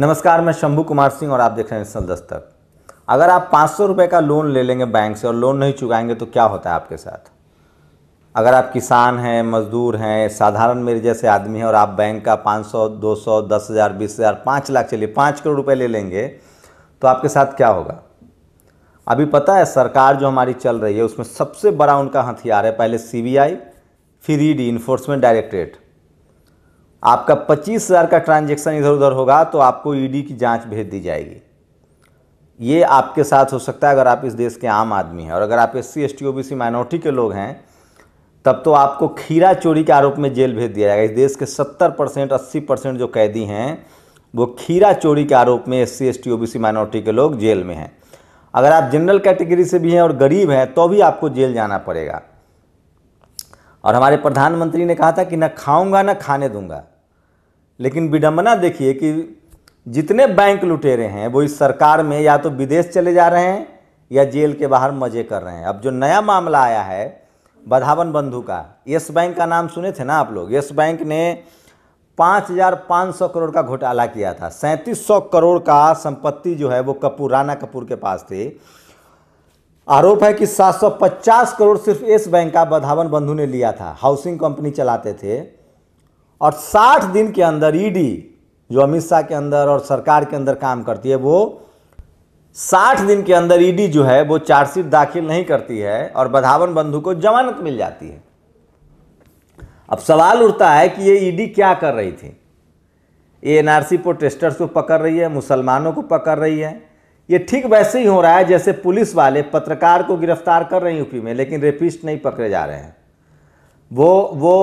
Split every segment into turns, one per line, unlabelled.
नमस्कार मैं शंभू कुमार सिंह और आप देख रहे हैं नेशनल दस्तक अगर आप पाँच सौ रुपये का लोन ले लेंगे बैंक से और लोन नहीं चुकाएंगे तो क्या होता है आपके साथ अगर आप किसान हैं मजदूर हैं साधारण मेरे जैसे आदमी हैं और आप बैंक का पाँच सौ दो सौ दस हज़ार बीस हज़ार पाँच लाख चलिए पाँच करोड़ रुपये ले लेंगे तो आपके साथ क्या होगा अभी पता है सरकार जो हमारी चल रही है उसमें सबसे बड़ा उनका हथियार है पहले सी फिर ईडी इन्फोर्समेंट डायरेक्टरेट आपका पच्चीस हज़ार का ट्रांजेक्शन इधर उधर होगा तो आपको ईडी e की जांच भेज दी जाएगी ये आपके साथ हो सकता है अगर आप इस देश के आम आदमी हैं और अगर आप S C S T O B C minority के लोग हैं तब तो आपको खीरा चोरी के आरोप में जेल भेज दिया जाएगा इस देश के सत्तर परसेंट अस्सी परसेंट जो कैदी हैं वो खीरा चोरी के आरोप में S C S T O B C minority के लोग जेल में हैं अगर आप जनरल कैटेगरी से भी हैं और गरीब हैं तो भी आपको जेल जाना पड़ेगा और हमारे प्रधानमंत्री ने कहा था कि न खाऊंगा न खाने दूंगा लेकिन विडंबना देखिए कि जितने बैंक लुटेरे हैं वो इस सरकार में या तो विदेश चले जा रहे हैं या जेल के बाहर मजे कर रहे हैं अब जो नया मामला आया है बधावन बंधु का यस बैंक का नाम सुने थे ना आप लोग यस बैंक ने 5,500 करोड़ का घोटाला किया था 3700 करोड़ का संपत्ति जो है वो कपूर राणा कपूर के पास थे आरोप है कि 750 करोड़ सिर्फ यस बैंक का बधावन बंधु ने लिया था हाउसिंग कंपनी चलाते थे और 60 दिन के अंदर ईडी e जो अमित शाह के अंदर और सरकार के अंदर काम करती है वो 60 दिन के अंदर ईडी e जो है वो चार्जशीट दाखिल नहीं करती है और बधावन बंधु को जमानत मिल जाती है अब सवाल उठता है कि ये ईडी e क्या कर रही थी ये एनआरसी प्रोटेस्टर्स को पकड़ रही है मुसलमानों को पकड़ रही है ये ठीक वैसे ही हो रहा है जैसे पुलिस वाले पत्रकार को गिरफ्तार कर रहे हैं यूपी में लेकिन रेपिस्ट नहीं पकड़े जा रहे हैं वो वो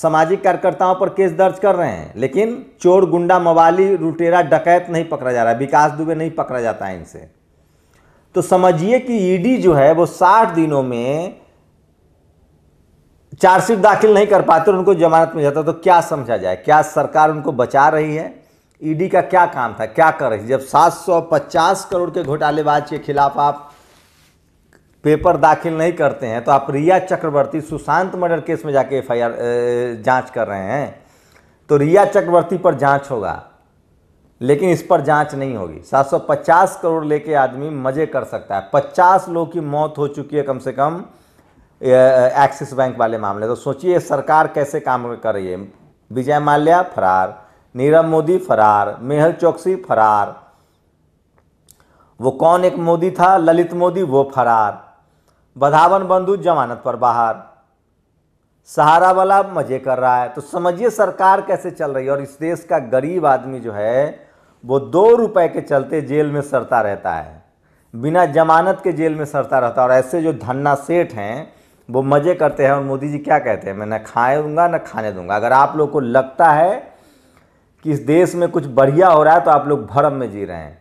सामाजिक कार्यकर्ताओं पर केस दर्ज कर रहे हैं लेकिन चोर गुंडा मवाली रुटेरा डकैत नहीं पकड़ा जा रहा है विकास दुबे नहीं पकड़ा जाता है इनसे तो समझिए कि ईडी जो है वो साठ दिनों में चार्जशीट दाखिल नहीं कर पाते उनको जमानत मिल जाता तो क्या समझा जाए क्या सरकार उनको बचा रही है ईडी का क्या काम था क्या कर रही जब सात करोड़ के घोटालेबाज के खिलाफ आप पेपर दाखिल नहीं करते हैं तो आप रिया चक्रवर्ती सुशांत मर्डर केस में जाके एफआईआर जांच कर रहे हैं तो रिया चक्रवर्ती पर जांच होगा लेकिन इस पर जांच नहीं होगी 750 करोड़ लेके आदमी मजे कर सकता है 50 लोगों की मौत हो चुकी है कम से कम एक्सिस बैंक वाले मामले तो सोचिए सरकार कैसे काम कर रही है विजय माल्या फरार नीरव मोदी फरार मेहल चौकसी फरार वो कौन एक मोदी था ललित मोदी वो फरार बधावन बंधु जमानत पर बाहर सहारा वाला मजे कर रहा है तो समझिए सरकार कैसे चल रही है और इस देश का गरीब आदमी जो है वो दो रुपए के चलते जेल में सरता रहता है बिना जमानत के जेल में सरता रहता है और ऐसे जो धन्ना सेठ हैं वो मज़े करते हैं और मोदी जी क्या कहते हैं मैं न दूंगा न खाने दूंगा अगर आप लोग को लगता है कि इस देश में कुछ बढ़िया हो रहा है तो आप लोग भरम में जी रहे हैं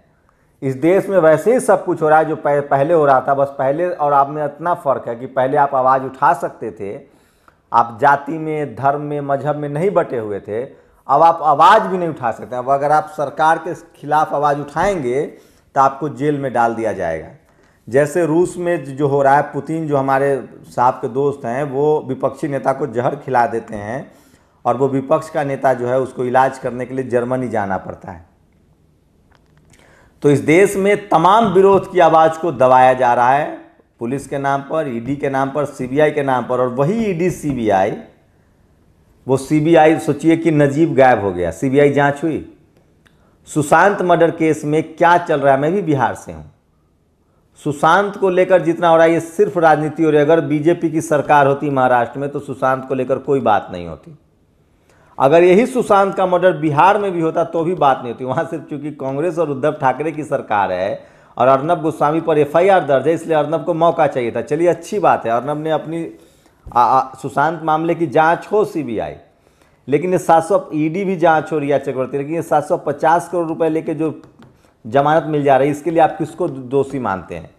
इस देश में वैसे ही सब कुछ हो रहा है जो पहले हो रहा था बस पहले और आप में इतना फ़र्क है कि पहले आप आवाज़ उठा सकते थे आप जाति में धर्म में मजहब में नहीं बटे हुए थे अब आप आवाज़ भी नहीं उठा सकते अब अगर आप सरकार के खिलाफ आवाज़ उठाएंगे तो आपको जेल में डाल दिया जाएगा जैसे रूस में जो हो रहा है पुतिन जो हमारे साहब के दोस्त हैं वो विपक्षी नेता को जहर खिला देते हैं और वो विपक्ष का नेता जो है उसको इलाज करने के लिए जर्मनी जाना पड़ता है तो इस देश में तमाम विरोध की आवाज़ को दबाया जा रहा है पुलिस के नाम पर ईडी के नाम पर सीबीआई के नाम पर और वही ईडी सीबीआई वो सीबीआई सोचिए कि नजीब गायब हो गया सीबीआई जांच हुई सुशांत मर्डर केस में क्या चल रहा है मैं भी बिहार से हूँ सुशांत को लेकर जितना हो रहा है ये सिर्फ राजनीति हो रही है अगर बीजेपी की सरकार होती महाराष्ट्र में तो सुशांत को लेकर कोई बात नहीं होती अगर यही सुशांत का मर्डर बिहार में भी होता तो भी बात नहीं होती वहाँ सिर्फ चूंकि कांग्रेस और उद्धव ठाकरे की सरकार है और अर्नब गोस्वामी पर एफआईआर दर्ज है इसलिए अर्नब को मौका चाहिए था चलिए अच्छी बात है अर्नब ने अपनी सुशांत मामले की जाँच हो सी लेकिन ये सात सौ ईडी भी जांच हो रिया चक्रवर्ती लेकिन ये सात सौ पचास करोड़ रुपए लेके जो जमानत मिल जा रही है इसके लिए आप किसको दोषी मानते हैं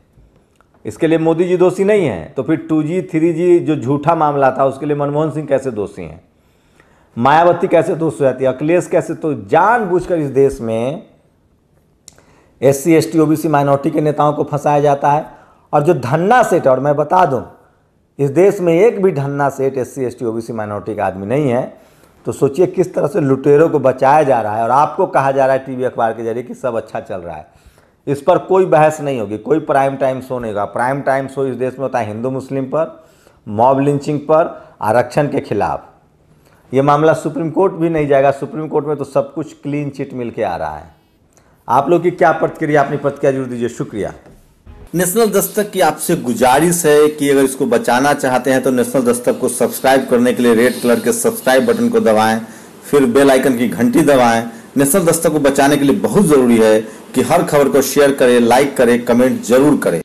इसके लिए मोदी जी दोषी नहीं हैं तो फिर टू जी थ्री जी जो झूठा मामला था उसके लिए मनमोहन सिंह कैसे दोषी हैं मायावती कैसे दोस्त हो जाती है अखिलेश कैसे तो जानबूझकर इस देश में S C S T OBC minority के नेताओं को फंसाया जाता है और जो धन्ना सेठ और मैं बता दूं इस देश में एक भी धन्ना सेठ S C S T OBC minority का आदमी नहीं है तो सोचिए किस तरह से लुटेरों को बचाया जा रहा है और आपको कहा जा रहा है टीवी अखबार के जरिए कि सब अच्छा चल रहा है इस पर कोई बहस नहीं होगी कोई प्राइम टाइम शो नहीं होगा प्राइम टाइम शो इस देश में होता है हिंदू मुस्लिम पर मॉब लिंचिंग पर आरक्षण के खिलाफ ये मामला सुप्रीम कोर्ट भी नहीं जाएगा सुप्रीम कोर्ट में तो सब कुछ क्लीन चिट मिल के आ रहा है आप लोग की क्या प्रतिक्रिया अपनी प्रतिक्रिया जरूर दीजिए शुक्रिया नेशनल दस्तक की आपसे गुजारिश है कि अगर इसको बचाना चाहते हैं तो नेशनल दस्तक को सब्सक्राइब करने के लिए रेड कलर के सब्सक्राइब बटन को दबाएं फिर बेल आइकन की घंटी दबाएं नेशनल दस्तक को बचाने के लिए बहुत ज़रूरी है कि हर खबर को शेयर करें लाइक करें कमेंट जरूर करें